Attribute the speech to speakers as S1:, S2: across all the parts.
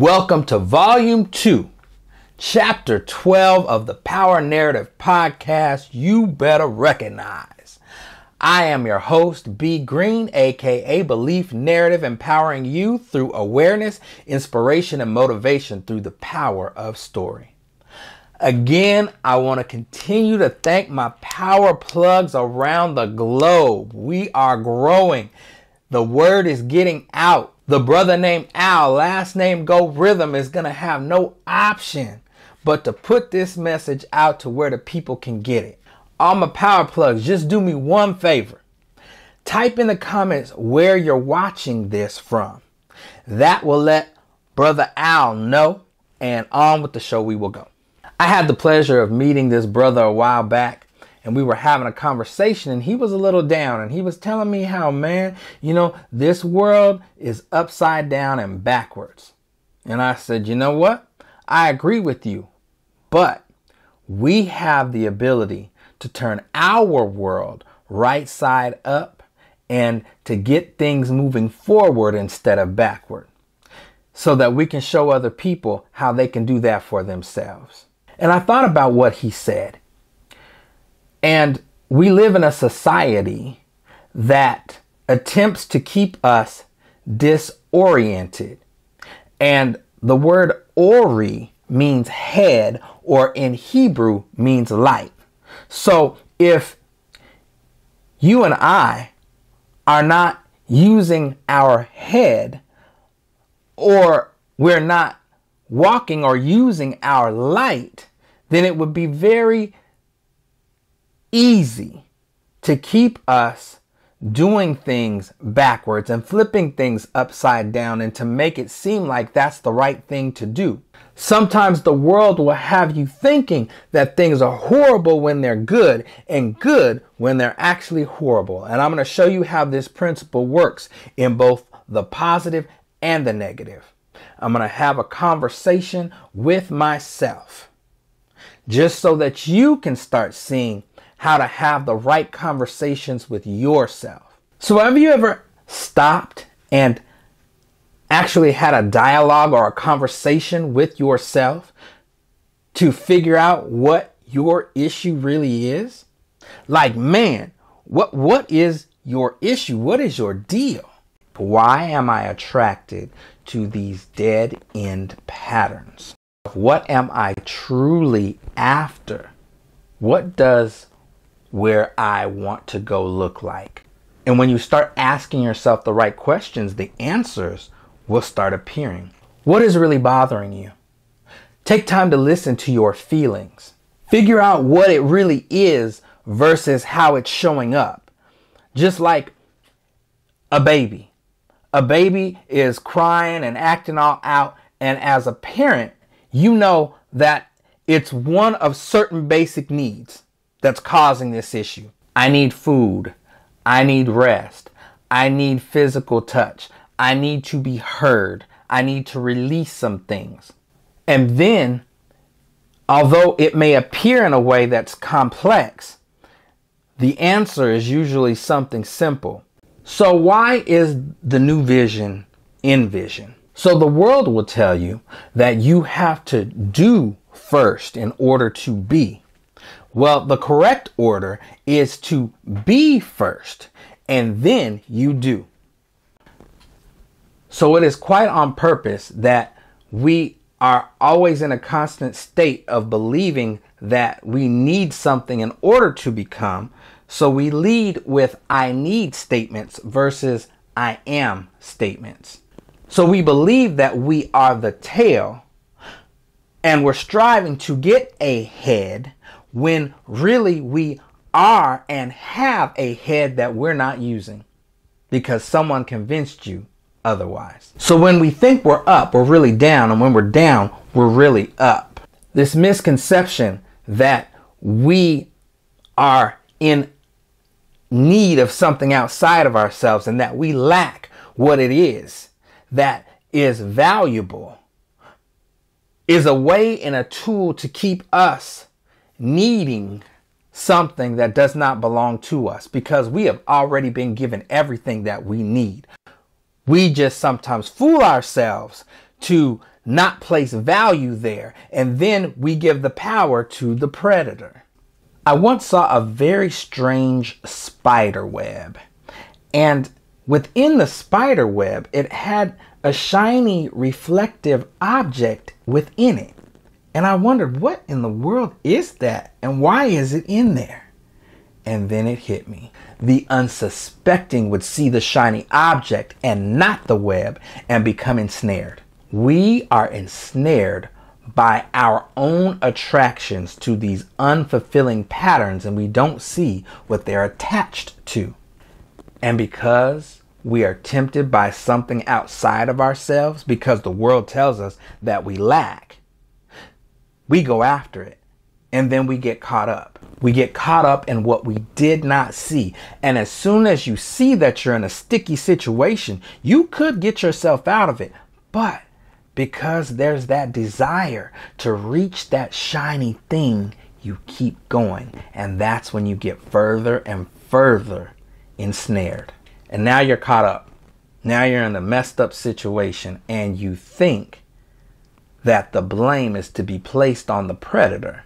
S1: Welcome to Volume 2, Chapter 12 of the Power Narrative Podcast you better recognize. I am your host, B. Green, aka Belief Narrative, empowering you through awareness, inspiration, and motivation through the power of story. Again, I want to continue to thank my power plugs around the globe. We are growing. The word is getting out. The brother named Al, last name Go Rhythm, is going to have no option but to put this message out to where the people can get it. All my power plugs, just do me one favor. Type in the comments where you're watching this from. That will let Brother Al know, and on with the show we will go. I had the pleasure of meeting this brother a while back and we were having a conversation and he was a little down and he was telling me how, man, you know, this world is upside down and backwards. And I said, you know what? I agree with you, but we have the ability to turn our world right side up and to get things moving forward instead of backward so that we can show other people how they can do that for themselves. And I thought about what he said and we live in a society that attempts to keep us disoriented. And the word ori means head, or in Hebrew means light. So if you and I are not using our head, or we're not walking or using our light, then it would be very easy to keep us doing things backwards and flipping things upside down and to make it seem like that's the right thing to do. Sometimes the world will have you thinking that things are horrible when they're good and good when they're actually horrible. And I'm going to show you how this principle works in both the positive and the negative. I'm going to have a conversation with myself just so that you can start seeing how to have the right conversations with yourself. So, have you ever stopped and actually had a dialogue or a conversation with yourself to figure out what your issue really is? Like, man, what what is your issue? What is your deal? Why am I attracted to these dead end patterns? What am I truly after? What does where I want to go look like? And when you start asking yourself the right questions, the answers will start appearing. What is really bothering you? Take time to listen to your feelings. Figure out what it really is versus how it's showing up. Just like a baby. A baby is crying and acting all out. And as a parent, you know that it's one of certain basic needs that's causing this issue. I need food. I need rest. I need physical touch. I need to be heard. I need to release some things. And then, although it may appear in a way that's complex, the answer is usually something simple. So, why is the new vision envision? So, the world will tell you that you have to do first in order to be. Well, the correct order is to be first and then you do. So it is quite on purpose that we are always in a constant state of believing that we need something in order to become. So we lead with I need statements versus I am statements. So we believe that we are the tail and we're striving to get ahead when really we are and have a head that we're not using because someone convinced you otherwise. So when we think we're up, we're really down, and when we're down, we're really up. This misconception that we are in need of something outside of ourselves and that we lack what it is that is valuable is a way and a tool to keep us needing something that does not belong to us because we have already been given everything that we need. We just sometimes fool ourselves to not place value there, and then we give the power to the predator. I once saw a very strange spider web, and within the spider web, it had a shiny reflective object within it. And I wondered, what in the world is that? And why is it in there? And then it hit me. The unsuspecting would see the shiny object and not the web and become ensnared. We are ensnared by our own attractions to these unfulfilling patterns and we don't see what they're attached to. And because we are tempted by something outside of ourselves, because the world tells us that we lack, we go after it and then we get caught up. We get caught up in what we did not see. And as soon as you see that you're in a sticky situation, you could get yourself out of it. But because there's that desire to reach that shiny thing, you keep going. And that's when you get further and further ensnared. And now you're caught up. Now you're in a messed up situation and you think that the blame is to be placed on the predator.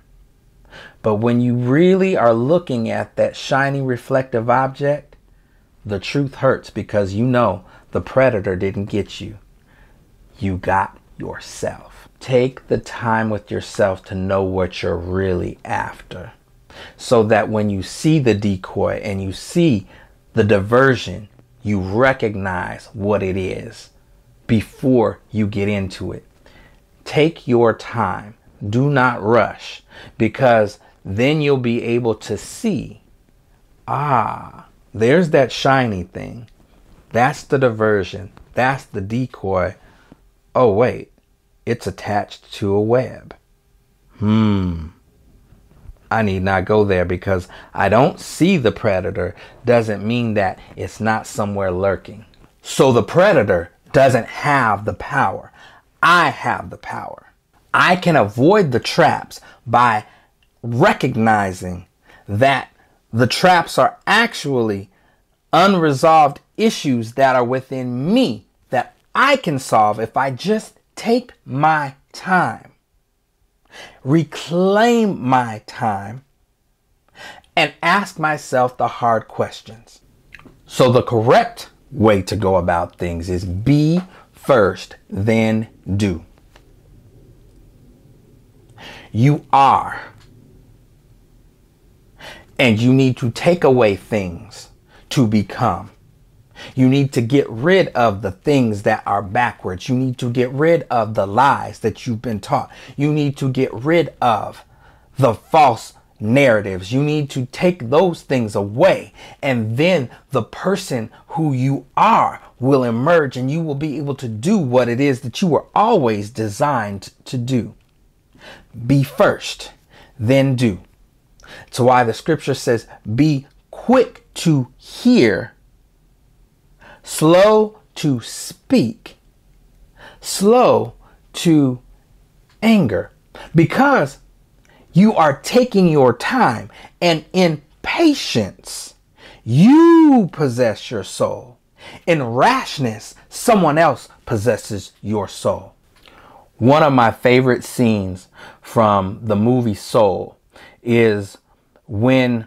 S1: But when you really are looking at that shiny reflective object, the truth hurts because you know the predator didn't get you. You got yourself. Take the time with yourself to know what you're really after so that when you see the decoy and you see the diversion, you recognize what it is before you get into it. Take your time. Do not rush because then you'll be able to see ah, there's that shiny thing. That's the diversion. That's the decoy. Oh, wait, it's attached to a web. Hmm. I need not go there because I don't see the predator doesn't mean that it's not somewhere lurking. So the predator doesn't have the power. I have the power. I can avoid the traps by recognizing that the traps are actually unresolved issues that are within me that I can solve if I just take my time, reclaim my time, and ask myself the hard questions. So, the correct way to go about things is be first, then do. You are. And you need to take away things to become. You need to get rid of the things that are backwards. You need to get rid of the lies that you've been taught. You need to get rid of the false narratives. You need to take those things away. And then the person who you are will emerge and you will be able to do what it is that you were always designed to do. Be first, then do. It's why the scripture says, be quick to hear, slow to speak, slow to anger. Because you are taking your time and in patience you possess your soul in rashness someone else possesses your soul one of my favorite scenes from the movie soul is when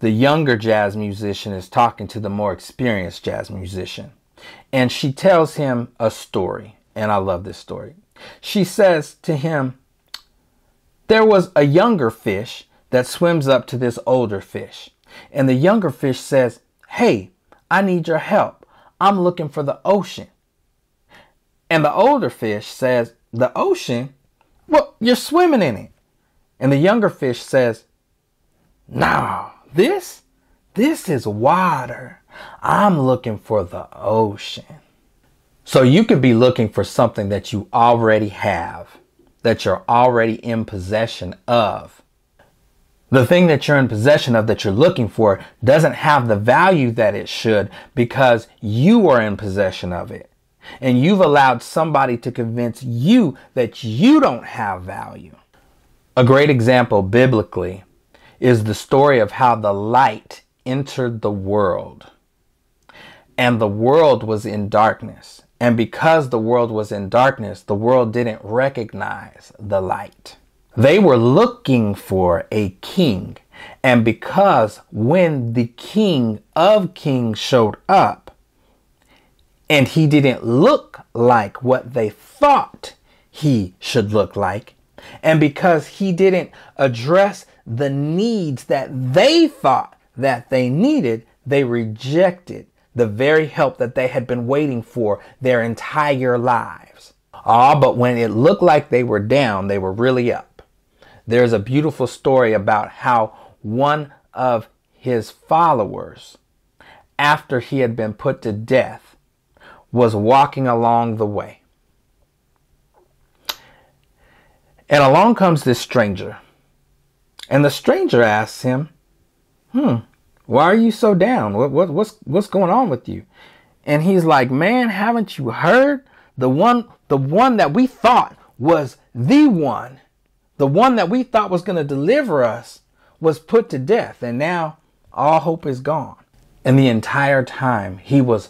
S1: the younger jazz musician is talking to the more experienced jazz musician and she tells him a story and i love this story she says to him there was a younger fish that swims up to this older fish. And the younger fish says, Hey, I need your help. I'm looking for the ocean. And the older fish says, The ocean? Well, you're swimming in it. And the younger fish says, No, this? This is water. I'm looking for the ocean. So you could be looking for something that you already have that you're already in possession of. The thing that you're in possession of that you're looking for doesn't have the value that it should because you are in possession of it. And you've allowed somebody to convince you that you don't have value. A great example biblically is the story of how the light entered the world. And the world was in darkness, and because the world was in darkness, the world didn't recognize the light. They were looking for a king. And because when the king of kings showed up and he didn't look like what they thought he should look like, and because he didn't address the needs that they thought that they needed, they rejected the very help that they had been waiting for their entire lives. Ah, but when it looked like they were down, they were really up. There's a beautiful story about how one of his followers, after he had been put to death, was walking along the way. And along comes this stranger. And the stranger asks him, Hmm, why are you so down? What, what, what's, what's going on with you? And he's like, man, haven't you heard? The one, the one that we thought was the one, the one that we thought was going to deliver us was put to death. And now all hope is gone. And the entire time he was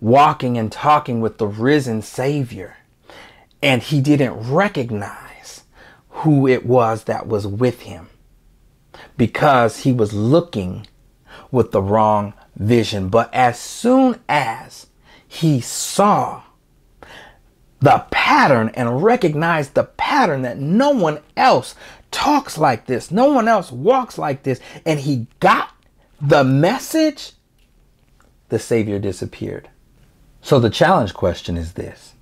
S1: walking and talking with the risen savior and he didn't recognize who it was that was with him because he was looking with the wrong vision. But as soon as he saw the pattern and recognized the pattern that no one else talks like this, no one else walks like this, and he got the message, the Savior disappeared. So the challenge question is this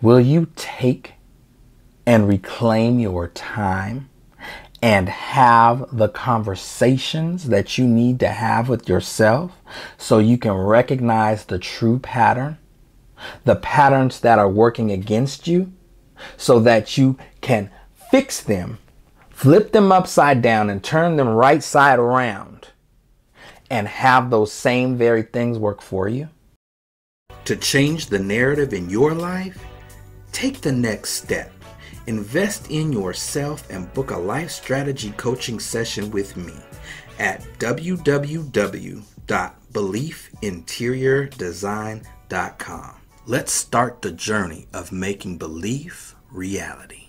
S1: Will you take and reclaim your time and have the conversations that you need to have with yourself so you can recognize the true pattern, the patterns that are working against you, so that you can fix them, flip them upside down, and turn them right side around and have those same very things work for you. To change the narrative in your life, take the next step Invest in yourself and book a life strategy coaching session with me at www.beliefinteriordesign.com. Let's start the journey of making belief reality.